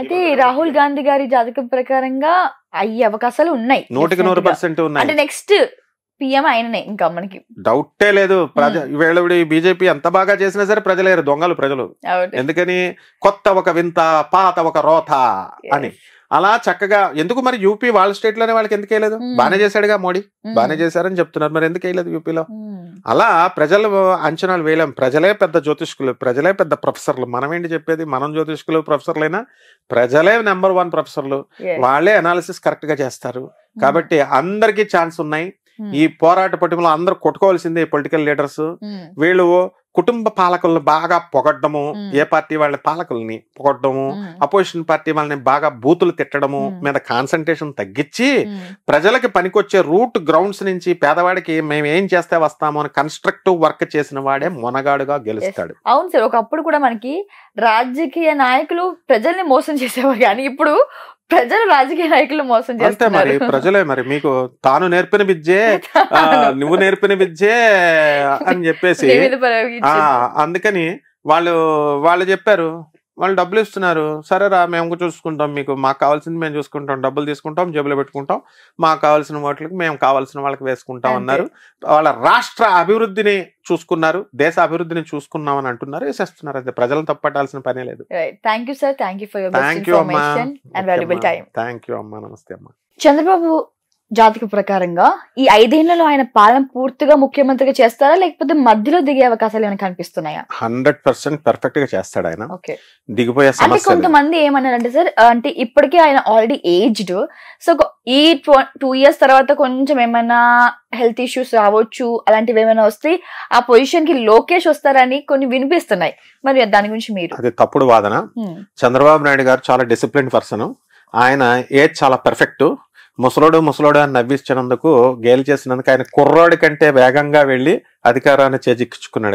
అయితే రాహుల్ గాంధీ గారి జాతకం ప్రకారంగా అయ్యే అవకాశాలు ఉన్నాయి నూటికి నూరు పర్సెంట్ ఉన్నాయి అంటే నెక్స్ట్ పిఎం ఆయననే ఇంకా మనకి డౌటే లేదు ప్రజ బీజేపీ ఎంత బాగా చేసినా సరే ప్రజలేరు దొంగలు ప్రజలు ఎందుకని కొత్త ఒక వింత పాత ఒక రోత అని అలా చక్కగా ఎందుకు మరి యూపీ వాళ్ళ స్టేట్ లోనే వాళ్ళకి ఎందుకు వేయలేదు బానే చేశాడుగా మోడీ బానే చేశారని చెప్తున్నారు మరి ఎందుకు వేయలేదు యూపీలో అలా ప్రజలు అంచనాలు వేయలేం ప్రజలే పెద్ద జ్యోతిష్కులు ప్రజలే పెద్ద ప్రొఫెసర్లు మనం ఏంటి చెప్పేది మనం జ్యోతిష్కులు ప్రొఫెసర్లైనా ప్రజలే నెంబర్ వన్ ప్రొఫెసర్లు వాళ్ళే అనాలిసిస్ కరెక్ట్ గా చేస్తారు కాబట్టి అందరికీ ఛాన్స్ ఉన్నాయి ఈ పోరాట పట్టుకుని అందరూ కొట్టుకోవాల్సిందే పొలిటికల్ లీడర్స్ వీళ్ళు కుటుంబ పాలకులను బాగా పొగడ్డము ఏ పార్టీ వాళ్ళ పాలకుల్ని పొగడ్డము అపోజిషన్ పార్టీ వాళ్ళని బాగా బూతులు తిట్టడము మీద కాన్సన్ట్రేషన్ తగ్గించి ప్రజలకి పనికొచ్చే రూట్ గ్రౌండ్స్ నుంచి పేదవాడికి మేము ఏం చేస్తే వస్తాము అని కన్స్ట్రక్టివ్ వర్క్ చేసిన వాడే మొనగాడుగా గెలుస్తాడు అవును సార్ ఒకప్పుడు కూడా మనకి రాజకీయ నాయకులు ప్రజల్ని మోసం చేసేవారు కానీ ఇప్పుడు ప్రజలు రాజకీయ నాయకులు మోసం చేస్తే మరి ప్రజలే మరి మీకు తాను నేర్పిన విద్యే నువ్వు నేర్పిన విద్యే అని చెప్పేసి అందుకని వాళ్ళు వాళ్ళు చెప్పారు వాళ్ళు డబ్బులు ఇస్తున్నారు సరే రా మేము చూసుకుంటాం మీకు మాకు కావాల్సింది మేము చూసుకుంటాం డబ్బులు తీసుకుంటాం జబ్బులు పెట్టుకుంటాం మాకు కావాల్సిన వాటికి మేము కావాల్సిన వాళ్ళకి వేసుకుంటాం అన్నారు వాళ్ళ రాష్ట్ర అభివృద్ధిని చూసుకున్నారు దేశ అభివృద్ధిని చూసుకున్నాం అని అంటున్నారు వేసేస్తున్నారు అదే ప్రజలను తప్పట్టాల్సిన పనే లేదు thank you sir thank you for thank you అమ్మా థ్యాంక్ యూ అమ్మా నమస్తే అమ్మా చంద్రబాబు జాతక ప్రకారంగా ఈ ఐదేళ్లలో ఆయన పాలన పూర్తిగా ముఖ్యమంత్రిగా చేస్తారా లేకపోతే మధ్యలో దిగే అవకాశాలు ఏమైనా కనిపిస్తున్నాయా హండ్రెడ్ పర్సెంట్ పర్ఫెక్ట్ గా చేస్తాడు ఆయన దిగిపోయే అంటే కొంతమంది ఏమన్నారంటే సార్ అంటే ఇప్పటికే ఆయన ఆల్రెడీ ఏజ్డ్ సో ఈ టూ ఇయర్స్ తర్వాత కొంచెం ఏమైనా హెల్త్ ఇష్యూస్ రావచ్చు అలాంటివి ఏమైనా వస్తే ఆ పొజిషన్ కి లోకేష్ వస్తారని కొన్ని వినిపిస్తున్నాయి మరి దాని గురించి మీరు అది తప్పుడు వాదన చంద్రబాబు నాయుడు గారు చాలా డిసిప్లిన్ పర్సన్ ఆయన ఏజ్ చాలా పర్ఫెక్ట్ ముసలోడు ముసలోడు అని నవ్వించినందుకు గేలి చేసినందుకు ఆయన కుర్రాడి కంటే వేగంగా వెళ్ళి అధికారాన్ని చేజిక్కించుకున్నాడు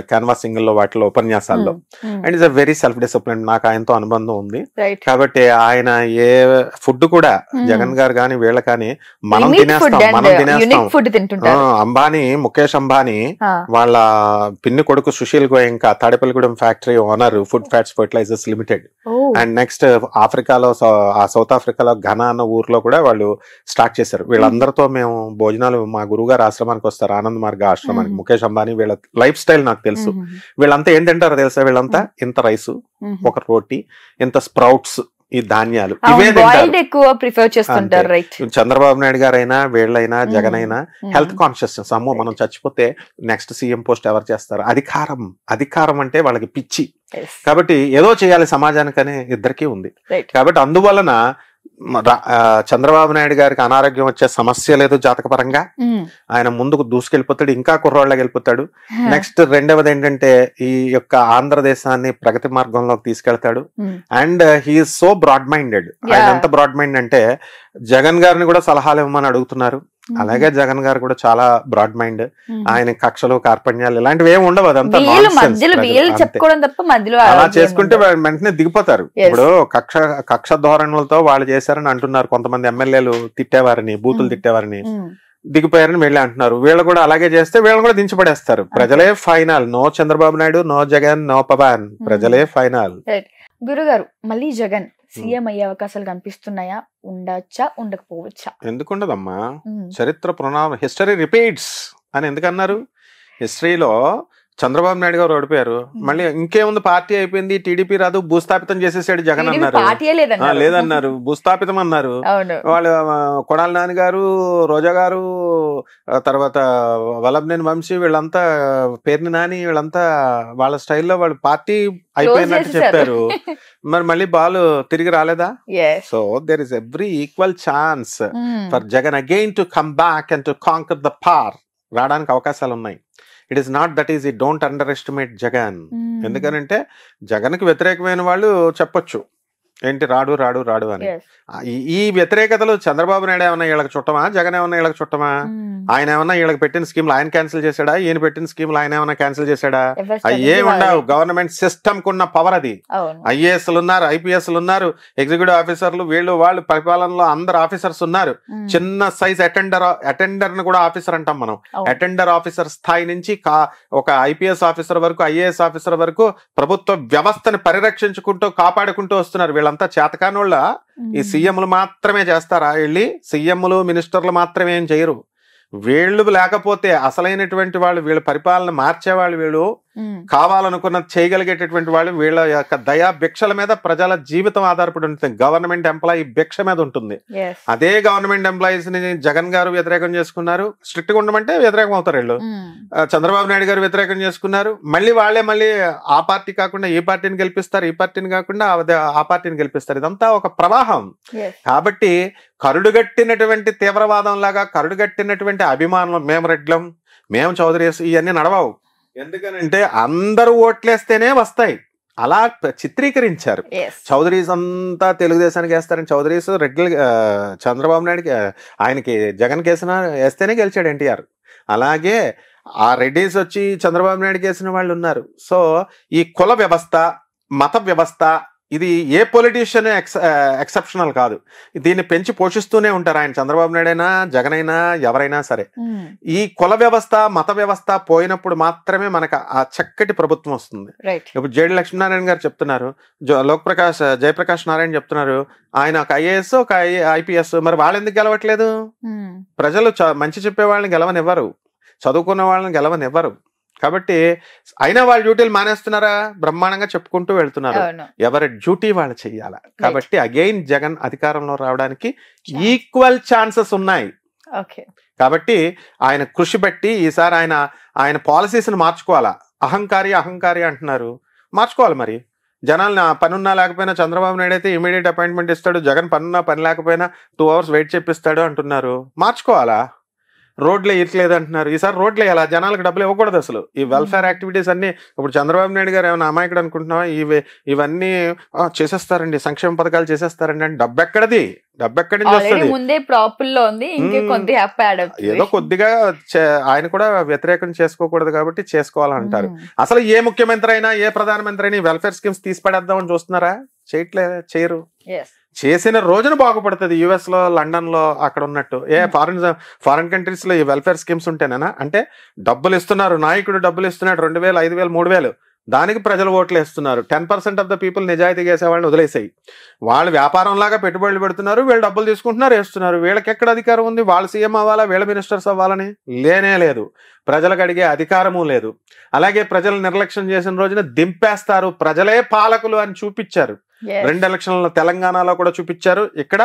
లో వాటిలో ఉపన్యాసాల్లో and is a very self discipline నాకు ఆయనతో అనుబంధం ఉంది కాబట్టి ఆయన ఏ ఫుడ్ కూడా జగన్ గారు కానీ వీళ్ళ కానీ మనం తినేస్తాం మనం uh, తినేస్తాం అంబానీ ముఖేష్ అంబానీ వాళ్ళ పిన్ని కొడుకు సుశీల్ ఇంకా Tadepalligudem factory owner food fats fertilizers limited and next uh, ఆఫ్రికాలో ఆ సౌత్ ఆఫ్రికాలో ఘనా అన్న ఊర్లో కూడా వాళ్ళు స్టార్ట్ చేశారు వీళ్ళందరితో మేము భోజనాలు మా గురువు గారు ఆశ్రమానికి వస్తారు ఆనంద్ మార్గ ఆశ్రమానికి ముఖేష్ అంబానీ అంబానీ వీళ్ళ లైఫ్ స్టైల్ నాకు తెలుసు వీళ్ళంతా ఏం తింటారో తెలుసా వీళ్ళంతా ఇంత రైస్ ఒక రోటీ ఇంత స్ప్రౌట్స్ ఈ ధాన్యాలు ఎక్కువ ప్రిఫర్ చేస్తుంటారు రైట్ చంద్రబాబు నాయుడు గారైనా వీళ్ళైనా జగన్ అయినా హెల్త్ కాన్షియస్నెస్ అమ్మో మనం చచ్చిపోతే నెక్స్ట్ సీఎం పోస్ట్ ఎవరు చేస్తారు అధికారం అధికారం అంటే వాళ్ళకి పిచ్చి కాబట్టి ఏదో చేయాలి సమాజానికనే ఇద్దరికీ ఉంది కాబట్టి అందువలన చంద్రబాబు నాయుడు గారికి అనారోగ్యం వచ్చే సమస్య లేదు జాతకపరంగా ఆయన ముందుకు దూసుకెళ్ళిపోతాడు ఇంకా కుర్రోళ్ళకి వెళ్ళిపోతాడు నెక్స్ట్ రెండవది ఏంటంటే ఈ యొక్క ఆంధ్రదేశాన్ని ప్రగతి మార్గంలోకి తీసుకెళ్తాడు and he so broad minded ఆయన ఎంత బ్రాడ్ మైండ్ అంటే జగన్ గారిని కూడా సలహాలు ఇవ్వమని అడుగుతున్నారు అలాగే జగన్ గారు కూడా చాలా బ్రాడ్ మైండ్ ఆయన కక్షలు కార్పణ్యాలు ఇలాంటివి ఏమి ఉండవు అలా చేసుకుంటే వెంటనే దిగిపోతారు ఇప్పుడు కక్ష కక్ష ధోరణులతో వాళ్ళు చేశారని అంటున్నారు కొంతమంది ఎమ్మెల్యేలు తిట్టేవారని బూతులు తిట్టేవారిని దిగిపోయారని వీళ్ళే అంటున్నారు వీళ్ళు కూడా అలాగే చేస్తే వీళ్ళని కూడా దించిపడేస్తారు ప్రజలే final no Chandrababu Naidu no Jagan no Pawan ప్రజలే ఫైనల్ గురుగారు మళ్ళీ జగన్ సీఎం అయ్యే అవకాశాలు కనిపిస్తున్నాయా ఉండొచ్చా ఉండకపోవచ్చా ఎందుకుండదమ్మా చరిత్ర ప్రణామ హిస్టరీ రిపీట్స్ అని ఎందుకన్నారు హిస్టరీలో చంద్రబాబు నాయుడు గారు ఓడిపోయారు మళ్ళీ ఇంకేముంది పార్టీ అయిపోయింది టీడీపీ రాదు భూస్థాపితం చేసేసాడు జగన్ అన్నారు లేదన్నారు భూస్థాపితం అన్నారు వాళ్ళు కొడాల నాని గారు రోజా గారు తర్వాత వల్లభనేని వంశీ వీళ్ళంతా పేరుని నాని వీళ్ళంతా వాళ్ళ స్టైల్లో వాళ్ళు పార్టీ అయిపోయినట్టు చెప్పారు మరి మళ్ళీ బాలు తిరిగి రాలేదా so there is every equal chance for Jagan again to come back and to conquer the par రావడానికి అవకాశాలు ఉన్నాయి it is not that is ఈ డోంట్ అండర్ ఎస్టిమేట్ జగన్ ఎందుకనంటే జగన్కి వ్యతిరేకమైన వాళ్ళు చెప్పొచ్చు ఏంటి రాడు రాడు రాడు అని ఈ వ్యతిరేకతలు చంద్రబాబు నాయుడు ఏమన్నా వీళ్ళకి చుట్టమా జగన్ ఏమన్నా వీళ్ళకి చుట్టమా hmm. ఆయన ఏమన్నా వీళ్ళకి పెట్టిన స్కీమ్లు ఆయన క్యాన్సిల్ చేశాడా ఈయన పెట్టిన స్కీమ్లు ఆయన ఏమన్నా క్యాన్సిల్ చేశాడా అయ్యే ఉండవు గవర్నమెంట్ సిస్టమ్ కున్న పవర్ అది ఐఏఎస్లు ఉన్నారు ఐపీఎస్లు ఉన్నారు ఎగ్జిక్యూటివ్ ఆఫీసర్లు వీళ్ళు వాళ్ళు పరిపాలనలో అందరు ఆఫీసర్స్ ఉన్నారు hmm. చిన్న సైజ్ అటెండర్ అటెండర్ ని కూడా ఆఫీసర్ అంటాం మనం అటెండర్ ఆఫీసర్ స్థాయి నుంచి ఒక ఐపీఎస్ ఆఫీసర్ వరకు ఐఏఎస్ ఆఫీసర్ వరకు ప్రభుత్వ వ్యవస్థను పరిరక్షించుకుంటూ కాపాడుకుంటూ వస్తున్నారు వీళ్ళ వీళ్ళంతా చేతకానోళ్ళ ఈ సీఎంలు మాత్రమే చేస్తారా వెళ్ళి సీఎంలు మినిస్టర్లు మాత్రమే ఏం చేయరు వీళ్ళు లేకపోతే అసలైనటువంటి వాళ్ళు వీళ్ళ పరిపాలన మార్చేవాళ్ళు వీళ్ళు కావాలనుకున్న చేయగలిగేటటువంటి వాళ్ళు వీళ్ళ యొక్క దయా భిక్షల మీద ప్రజల జీవితం ఆధారపడి ఉంటుంది గవర్నమెంట్ ఎంప్లాయీ భిక్ష మీద ఉంటుంది అదే గవర్నమెంట్ ఎంప్లాయీస్ ని జగన్ గారు వ్యతిరేకం చేసుకున్నారు స్ట్రిక్ట్ గా ఉండమంటే వ్యతిరేకం అవుతారు వీళ్ళు చంద్రబాబు నాయుడు గారు వ్యతిరేకం చేసుకున్నారు మళ్ళీ వాళ్ళే మళ్ళీ ఆ పార్టీ కాకుండా ఈ పార్టీని గెలిపిస్తారు ఈ పార్టీని కాకుండా ఆ పార్టీని గెలిపిస్తారు ఇదంతా ఒక ప్రవాహం కాబట్టి కరుడుగట్టినటువంటి తీవ్రవాదం లాగా కరుడుగట్టినటువంటి అభిమానులు మేము రెడ్లం మేము చౌదరి ఇవన్నీ నడవవు ఎందుకనంటే అందరూ ఓట్లేస్తేనే వస్తాయి అలా చిత్రీకరించారు చౌదరీస్ అంతా తెలుగుదేశానికి వేస్తారని చౌదరీస్ రెడ్ల చంద్రబాబు నాయుడుకి ఆయనకి జగన్ కేసిన వేస్తేనే గెలిచాడు ఎన్టీఆర్ అలాగే ఆ రెడ్డీస్ వచ్చి చంద్రబాబు నాయుడు కేసిన వాళ్ళు ఉన్నారు సో ఈ కుల వ్యవస్థ మత వ్యవస్థ ఇది ఏ పొలిటీషియన్ ఎక్స్ ఎక్సెప్షనల్ కాదు దీన్ని పెంచి పోషిస్తూనే ఉంటారు ఆయన చంద్రబాబు నాయుడు అయినా జగన్ అయినా ఎవరైనా సరే ఈ కుల వ్యవస్థ మత వ్యవస్థ పోయినప్పుడు మాత్రమే మనకు ఆ చక్కటి ప్రభుత్వం వస్తుంది ఇప్పుడు జేడి లక్ష్మీనారాయణ గారు చెప్తున్నారు లోక్ ప్రకాష్ జయప్రకాష్ నారాయణ చెప్తున్నారు ఆయన ఒక ఐఏఎస్ ఒక ఐపీఎస్ మరి వాళ్ళు ఎందుకు గెలవట్లేదు ప్రజలు మంచి చెప్పే వాళ్ళని గెలవనివ్వరు చదువుకున్న వాళ్ళని గెలవనివ్వరు కాబట్టి అయినా వాళ్ళ డ్యూటీలు మానేస్తున్నారా బ్రహ్మాండంగా చెప్పుకుంటూ వెళ్తున్నారు ఎవరి డ్యూటీ వాళ్ళు చెయ్యాలా కాబట్టి అగైన్ జగన్ అధికారంలో రావడానికి ఈక్వల్ ఛాన్సెస్ ఉన్నాయి కాబట్టి ఆయన కృషి పెట్టి ఈసారి ఆయన ఆయన పాలసీస్ని మార్చుకోవాలా అహంకారి అహంకారి అంటున్నారు మార్చుకోవాలి మరి జనాలు పనున్నా లేకపోయినా చంద్రబాబు నాయుడు అయితే ఇమీడియట్ అపాయింట్మెంట్ ఇస్తాడు జగన్ పనున్నా పని లేకపోయినా టూ అవర్స్ వెయిట్ చేపిస్తాడు అంటున్నారు మార్చుకోవాలా రోడ్లు ఇట్లేదు అంటున్నారు ఈసారి రోడ్లు వేయాలి జనాలకు డబ్బులు ఇవ్వకూడదు అసలు ఈ వెల్ఫేర్ యాక్టివిటీస్ అన్ని ఇప్పుడు చంద్రబాబు నాయుడు గారు ఏమైనా అమాయకుడు అనుకుంటున్నావా ఇవి ఇవన్నీ చేసేస్తారండి సంక్షేమ పథకాలు చేసేస్తారండి అంటే డబ్బు ఎక్కడది డబ్బు ఎక్కడి నుంచి వస్తుంది ముందే ప్రాపుల్లో ఉంది ఏదో కొద్దిగా ఆయన కూడా వ్యతిరేకం చేసుకోకూడదు కాబట్టి చేసుకోవాలంటారు అసలు ఏ ముఖ్యమంత్రి అయినా ఏ ప్రధానమంత్రి అయినా వెల్ఫేర్ స్కీమ్స్ తీసి పడేద్దామని చూస్తున్నారా చేయట్లేదు చేయరు చేసిన రోజున బాగుపడుతుంది లండన్ లండన్లో అక్కడ ఉన్నట్టు ఏ ఫారిన్ ఫారిన్ కంట్రీస్లో ఈ వెల్ఫేర్ స్కీమ్స్ ఉంటేనేనా అంటే డబ్బులు ఇస్తున్నారు నాయకుడు డబ్బులు ఇస్తున్నాడు రెండు వేలు ఐదు వేలు మూడు వేలు దానికి ప్రజలు ఓట్లు వేస్తున్నారు ten percent of the people చేసే వాళ్ళని వదిలేసాయి వాళ్ళు వ్యాపారంలాగా పెట్టుబడులు పెడుతున్నారు వీళ్ళు డబ్బులు తీసుకుంటున్నారు వేస్తున్నారు వీళ్ళకి ఎక్కడ అధికారం ఉంది వాళ్ళు సీఎం అవ్వాలా వీళ్ళ మినిస్టర్స్ అవ్వాలని లేనే లేదు ప్రజలకు అడిగే అధికారము లేదు అలాగే ప్రజలు నిర్లక్ష్యం చేసిన రోజున దింపేస్తారు ప్రజలే పాలకులు అని చూపించారు రెండు ఎలక్షన్లు తెలంగాణలో కూడా చూపించారు ఇక్కడ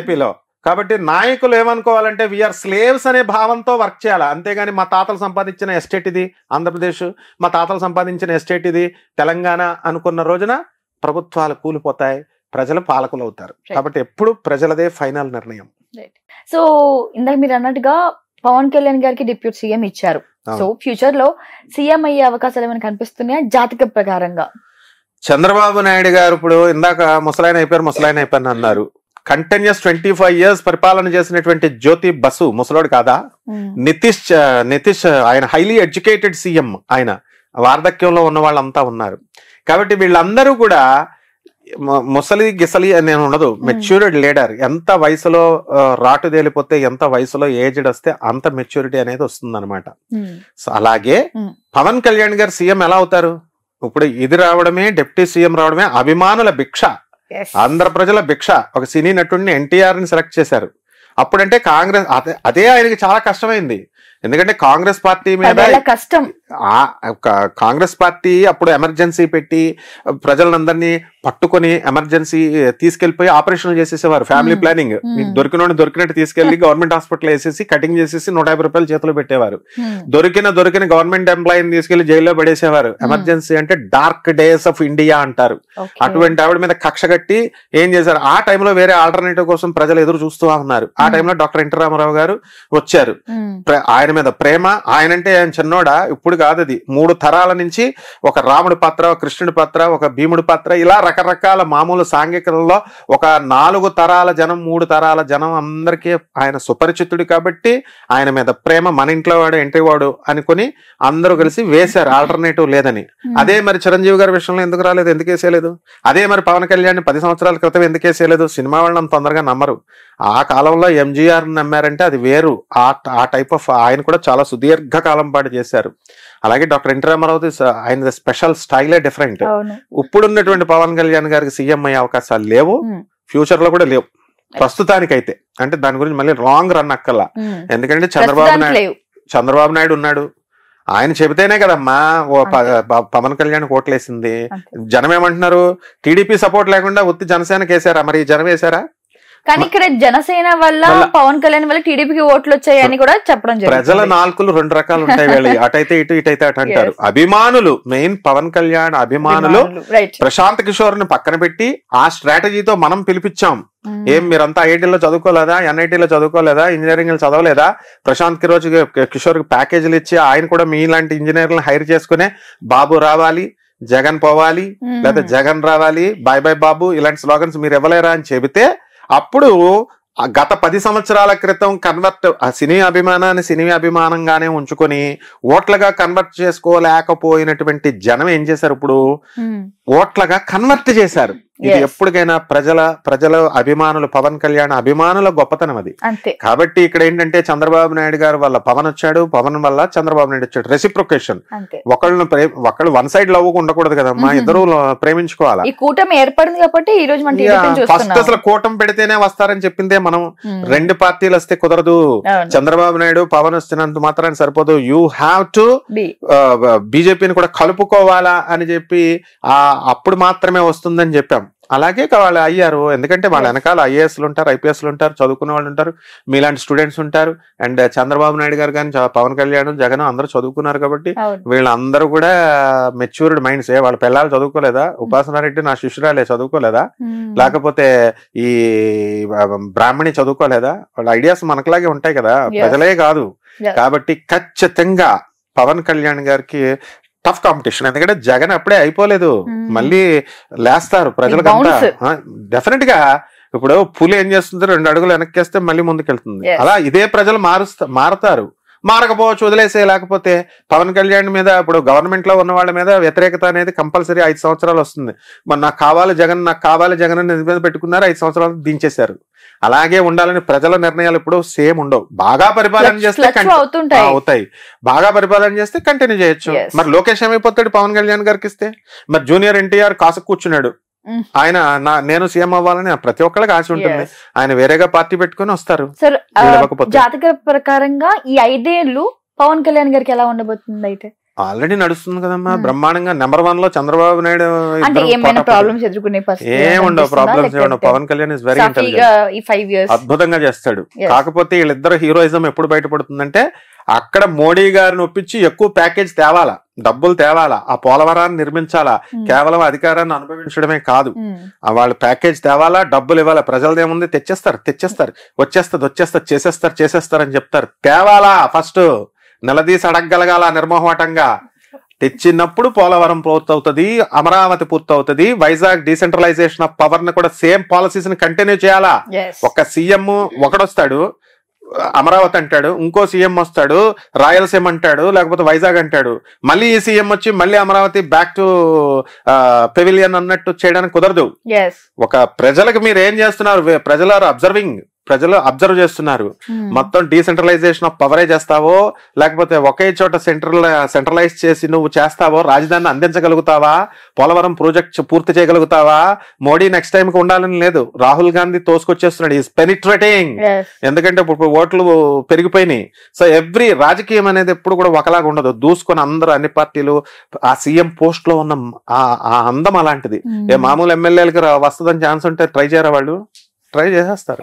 ఏపీలో కాబట్టి నాయకులు ఏమనుకోవాలంటే వీఆర్ స్లేవ్స్ అనే భావంతో వర్క్ చేయాలి అంతేగాని మా తాతలు సంపాదించిన ఎస్టేట్ ఇది ఆంధ్రప్రదేశ్ మా తాతలు సంపాదించిన ఎస్టేట్ ఇది తెలంగాణ అనుకున్న రోజున ప్రభుత్వాలు కూలిపోతాయి ప్రజలు పాలకులు అవుతారు కాబట్టి ఎప్పుడు ప్రజలదే ఫైనల్ నిర్ణయం సో ఇందాక మీరు అన్నట్టుగా పవన్ కళ్యాణ్ గారికి డిప్యూటీ సీఎం ఇచ్చారు సో ఫ్యూచర్ లో సీఎం అయ్యే అవకాశాలు ఏమైనా కనిపిస్తున్నాయా జాతక ప్రకారంగా చంద్రబాబు నాయుడు గారు ఇప్పుడు ఇందాక ముసలాయన అయిపోయారు ముసలాయన అయిపోయిన అన్నారు కంటిన్యూస్ ట్వంటీ ఫైవ్ ఇయర్స్ పరిపాలన చేసినటువంటి జ్యోతి బసు ముసలోడు కాదా నితీష్ నితీష్ ఆయన హైలీ ఎడ్యుకేటెడ్ సీఎం ఆయన వార్ధక్యంలో ఉన్న వాళ్ళంతా ఉన్నారు కాబట్టి వీళ్ళందరూ కూడా ముసలి గిసలి అని ఉండదు మెచ్యూరిడ్ లీడర్ ఎంత వయసులో రాటు తేలిపోతే ఎంత వయసులో ఏజ్డ్ వస్తే అంత మెచ్యూరిటీ అనేది వస్తుంది అనమాట అలాగే పవన్ కళ్యాణ్ గారు సీఎం ఎలా అవుతారు ఇప్పుడు ఇది రావడమే డిప్యూటీ సీఎం రావడమే అభిమానుల భిక్ష ఆంధ్ర ప్రజల భిక్ష ఒక సినీ నటుడిని ఎన్టీఆర్ ని సెలెక్ట్ చేశారు అప్పుడంటే కాంగ్రెస్ అదే ఆయనకి చాలా కష్టమైంది ఎందుకంటే కాంగ్రెస్ పార్టీ మీద కష్టం ఆ కాంగ్రెస్ పార్టీ అప్పుడు ఎమర్జెన్సీ పెట్టి ప్రజలందరినీ పట్టుకొని ఎమర్జెన్సీ తీసుకెళ్లిపోయి ఆపరేషన్ చేసేసేవారు ఫ్యామిలీ ప్లానింగ్ దొరికిన దొరికినట్టు తీసుకెళ్లి గవర్నమెంట్ హాస్పిటల్ వేసేసి కటింగ్ చేసేసి నూట రూపాయలు చేతిలో పెట్టేవారు దొరికిన దొరికిన గవర్నమెంట్ ఎంప్లాయీని తీసుకెళ్లి జైల్లో పడేసేవారు ఎమర్జెన్సీ అంటే డార్క్ డేస్ ఆఫ్ ఇండియా అంటారు అటువంటి ఆవిడ మీద కక్ష కట్టి ఏం చేశారు ఆ టైంలో వేరే ఆల్టర్నేటివ్ కోసం ప్రజలు ఎదురు చూస్తూ ఉన్నారు ఆ టైంలో డాక్టర్ ఎన్టీ రామారావు గారు వచ్చారు ఆయన మీద ప్రేమ అంటే ఆయన చిన్నోడా ఇప్పుడు రాముడు కాదు అది మూడు తరాల నుంచి ఒక రాముడి పాత్ర కృష్ణుడి పాత్ర ఒక భీముడి పాత్ర ఇలా రకరకాల మామూలు సాంఘికలలో ఒక నాలుగు తరాల జనం మూడు తరాల జనం అందరికీ ఆయన సుపరిచితుడు కాబట్టి ఆయన మీద ప్రేమ మన ఇంట్లో వాడు ఇంటి వాడు అనుకుని అందరూ కలిసి వేశారు ఆల్టర్నేటివ్ లేదని అదే మరి చిరంజీవి గారి విషయంలో ఎందుకు రాలేదు ఎందుకు వేసేయలేదు అదే మరి పవన్ కళ్యాణ్ పది సంవత్సరాల క్రితం ఎందుకు వేసేయలేదు సినిమా వాళ్ళని తొందరగా నమ్మరు ఆ కాలంలో ఎంజీఆర్ నమ్మారంటే అది వేరు ఆ ఆ టైప్ ఆఫ్ ఆయన కూడా చాలా సుదీర్ఘ కాలం పాటు చేశారు అలాగే డాక్టర్ ఎన్టీ రామారావు ఆయన స్పెషల్ స్టైలే డిఫరెంట్ ఇప్పుడున్నటువంటి పవన్ కళ్యాణ్ గారికి సీఎం అయ్యే అవకాశాలు లేవు ఫ్యూచర్ లో కూడా లేవు ప్రస్తుతానికైతే అంటే దాని గురించి మళ్ళీ రాంగ్ రన్ అక్కల్లా ఎందుకంటే చంద్రబాబు నాయుడు చంద్రబాబు నాయుడు ఉన్నాడు ఆయన చెబితేనే కదమ్మా ఓ పవన్ కళ్యాణ్ ఓట్లేసింది జనం ఏమంటున్నారు టీడీపీ సపోర్ట్ లేకుండా ఉత్తి జనసేన కేసారా మరి జనం వేసారా కానీ ఇక్కడ జనసేన వల్ల పవన్ కళ్యాణ్ వల్ల టీడీపీకి ఓట్లు వచ్చాయని కూడా చెప్పడం ప్రజల నాలుగులు రెండు రకాలు ఉంటాయి వీళ్ళు అటైతే ఇటు ఇటైతే అటు అంటారు అభిమానులు మెయిన్ పవన్ కళ్యాణ్ అభిమానులు ప్రశాంత్ కిషోర్ ని పక్కన పెట్టి ఆ స్ట్రాటజీతో మనం పిలిపించాం ఏం మీరంతా ఐఐటీలో చదువుకోలేదా ఎన్ఐటీలో చదువుకోలేదా ఇంజనీరింగ్ చదవలేదా ప్రశాంత్ కిరోజ్ కిషోర్ ప్యాకేజీలు ఇచ్చి ఆయన కూడా మీ మీలాంటి ఇంజనీర్లను హైర్ చేసుకునే బాబు రావాలి జగన్ పోవాలి లేదా జగన్ రావాలి బాయ్ బాయ్ బాబు ఇలాంటి స్లోగన్స్ మీరు ఇవ్వలేరా అని చెబితే అప్పుడు గత పది సంవత్సరాల క్రితం కన్వర్ట్ సినీ అభిమానాన్ని సినీ అభిమానంగానే ఉంచుకొని ఓట్లగా కన్వర్ట్ చేసుకోలేకపోయినటువంటి జనం ఏం చేశారు ఇప్పుడు ఓట్లగా కన్వర్ట్ చేశారు ఇది ఎప్పటికైనా ప్రజల ప్రజల అభిమానులు పవన్ కళ్యాణ్ అభిమానుల గొప్పతనం అది కాబట్టి ఇక్కడ ఏంటంటే చంద్రబాబు నాయుడు గారు వల్ల పవన్ వచ్చాడు పవన్ వల్ల చంద్రబాబు నాయుడు వచ్చాడు రెసిప్రొకేషన్ ఒకళ్ళు ఒకళ్ళు వన్ సైడ్ లవ్ ఉండకూడదు కదమ్మా ఇద్దరు ప్రేమించుకోవాలి ఈ కూటమి ఏర్పడింది కాబట్టి ఈ రోజు ఫస్ట్ అసలు కూటం పెడితేనే వస్తారని చెప్పిందే మనం రెండు పార్టీలు వస్తే కుదరదు చంద్రబాబు నాయుడు పవన్ వస్తున్నంత మాత్రాన్ని సరిపోదు యూ హ్యావ్ టు బీజేపీని కూడా కలుపుకోవాలా అని చెప్పి అప్పుడు మాత్రమే వస్తుందని చెప్పాం అలాగే వాళ్ళు అయ్యారు ఎందుకంటే వాళ్ళ వెనకాల ఐఏఎస్లు ఉంటారు ఐపీఎస్లు ఉంటారు చదువుకునే వాళ్ళు ఉంటారు మీలాంటి స్టూడెంట్స్ ఉంటారు అండ్ చంద్రబాబు నాయుడు గారు కానీ పవన్ కళ్యాణ్ జగన్ అందరూ చదువుకున్నారు కాబట్టి వీళ్ళందరూ కూడా మెచ్యూర్డ్ మైండ్స్ వాళ్ళ పిల్లలు చదువుకోలేదా hmm. ఉపాసనారెడ్డి నా శిష్యురాలే చదువుకోలేదా hmm. లేకపోతే ఈ బ్రాహ్మణి చదువుకోలేదా వాళ్ళ ఐడియాస్ మనకులాగే ఉంటాయి కదా ప్రజలే కాదు కాబట్టి ఖచ్చితంగా పవన్ కళ్యాణ్ గారికి టఫ్ కాంపిటీషన్ ఎందుకంటే జగన్ అప్పుడే అయిపోలేదు మళ్ళీ లేస్తారు ప్రజలకంతా డెఫినెట్ గా ఇప్పుడు పులి ఏం చేస్తుంది రెండు అడుగులు వెనక్కి వేస్తే మళ్ళీ ముందుకెళ్తుంది అలా ఇదే ప్రజలు మారుస్తా మారతారు మారకపోవచ్చు వదిలేసే లేకపోతే పవన్ కళ్యాణ్ మీద ఇప్పుడు గవర్నమెంట్లో ఉన్న వాళ్ళ మీద వ్యతిరేకత అనేది కంపల్సరీ ఐదు సంవత్సరాలు వస్తుంది మరి నాకు కావాలి జగన్ నాకు కావాలి జగన్ అని మీద పెట్టుకున్నారు ఐదు సంవత్సరాలు దించేశారు అలాగే ఉండాలని ప్రజల నిర్ణయాలు ఇప్పుడు సేమ్ ఉండవు బాగా పరిపాలన చేస్తే అవుతాయి బాగా పరిపాలన చేస్తే కంటిన్యూ చేయొచ్చు మరి లోకేష్ ఏమైపోతాడు పవన్ కళ్యాణ్ గారికి ఇస్తే మరి జూనియర్ ఎన్టీఆర్ కాసు కూర్చున్నాడు ఆయన నా నేను సీఎం అవ్వాలని ప్రతి ఒక్కళ్ళకి ఆశ ఉంటుంది ఆయన వేరేగా పార్టీ పెట్టుకుని వస్తారు జాతక ప్రకారంగా ఈ ఐదేళ్లు పవన్ కళ్యాణ్ గారికి ఎలా ఉండబోతుంది అయితే ఆల్రెడీ నడుస్తుంది కదమ్మా hmm. బ్రహ్మాండంగా నెంబర్ వన్ లో చంద్రబాబు నాయుడు ఏముండవు problems Pawan Kalyan is very intelligent అద్భుతంగా చేస్తాడు కాకపోతే వీళ్ళిద్దరు హీరోయిజం ఎప్పుడు బయటపడుతుందంటే అక్కడ మోడీ గారిని ఒప్పించి ఎక్కువ ప్యాకేజ్ తేవాలా డబ్బులు తేవాలా ఆ పోలవరాన్ని నిర్మించాలా hmm. కేవలం అధికారాన్ని అనుభవించడమే కాదు hmm. వాళ్ళ ప్యాకేజ్ తేవాలా డబ్బులు ఇవ్వాలా ప్రజలది ఏముంది తెచ్చేస్తారు తెచ్చేస్తారు వచ్చేస్తుంది వచ్చేస్తారు చేసేస్తారు చేసేస్తారు అని చెప్తారు తేవాలా ఫస్ట్ నిలదీసి అడగగలగాల నిర్మోహటంగా తెచ్చినప్పుడు పోలవరం పూర్తవుతుంది అమరావతి పూర్తవుతుంది వైజాగ్ డీసెంట్రలైజేషన్ ఆఫ్ పవర్ ని కూడా సేమ్ పాలసీస్ ని కంటిన్యూ చేయాలా ఒక సీఎం ఒకడొస్తాడు అమరావతి అంటాడు ఇంకో సీఎం వస్తాడు రాయలసీమ అంటాడు లేకపోతే వైజాగ్ అంటాడు మళ్ళీ ఈ సీఎం వచ్చి మళ్ళీ అమరావతి బ్యాక్ టు పెవిలియన్ అన్నట్టు చేయడానికి కుదరదు ఒక ప్రజలకు మీరు ఏం చేస్తున్నారు ప్రజలు ఆర్ అబ్జర్వింగ్ ప్రజలు అబ్జర్వ్ చేస్తున్నారు hmm. మొత్తం డీసెంట్రలైజేషన్ ఆఫ్ పవరే చేస్తావో లేకపోతే ఒకే చోట సెంట్రల్ సెంట్రలైజ్ చేసి నువ్వు చేస్తావో రాజధానిని అందించగలుగుతావా పోలవరం ప్రాజెక్ట్ పూర్తి చేయగలుగుతావా మోడీ నెక్స్ట్ టైం కి ఉండాలని లేదు రాహుల్ గాంధీ తోసుకొచ్చేస్తున్నాడు ఈస్ పెనిట్రేటింగ్ ఎందుకంటే ఇప్పుడు ఓట్లు పెరిగిపోయినాయి సో ఎవ్రీ రాజకీయం అనేది ఎప్పుడు కూడా ఒకలాగా ఉండదు దూసుకొని అందరు అన్ని పార్టీలు ఆ సీఎం పోస్ట్ లో ఉన్న ఆ అందం అలాంటిది hmm. ఏ మామూలు ఎమ్మెల్యేలకు వస్తుందని ఛాన్స్ ఉంటే ట్రై చేయరా వాళ్ళు ట్రై చేసేస్తారు